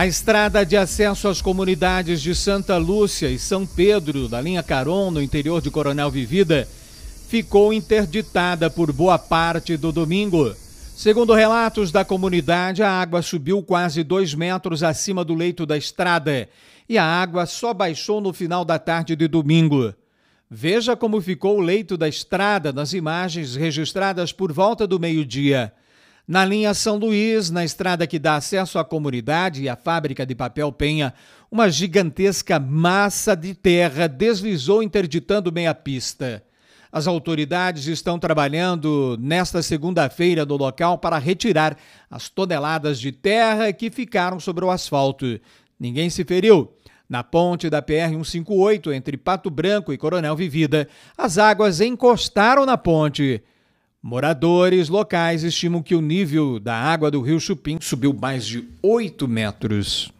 A estrada de acesso às comunidades de Santa Lúcia e São Pedro, da linha Caron, no interior de Coronel Vivida, ficou interditada por boa parte do domingo. Segundo relatos da comunidade, a água subiu quase dois metros acima do leito da estrada e a água só baixou no final da tarde de domingo. Veja como ficou o leito da estrada nas imagens registradas por volta do meio-dia. Na linha São Luís, na estrada que dá acesso à comunidade e à fábrica de papel Penha, uma gigantesca massa de terra deslizou interditando meia pista. As autoridades estão trabalhando nesta segunda-feira no local para retirar as toneladas de terra que ficaram sobre o asfalto. Ninguém se feriu. Na ponte da PR-158, entre Pato Branco e Coronel Vivida, as águas encostaram na ponte. Moradores locais estimam que o nível da água do rio Chupim subiu mais de 8 metros.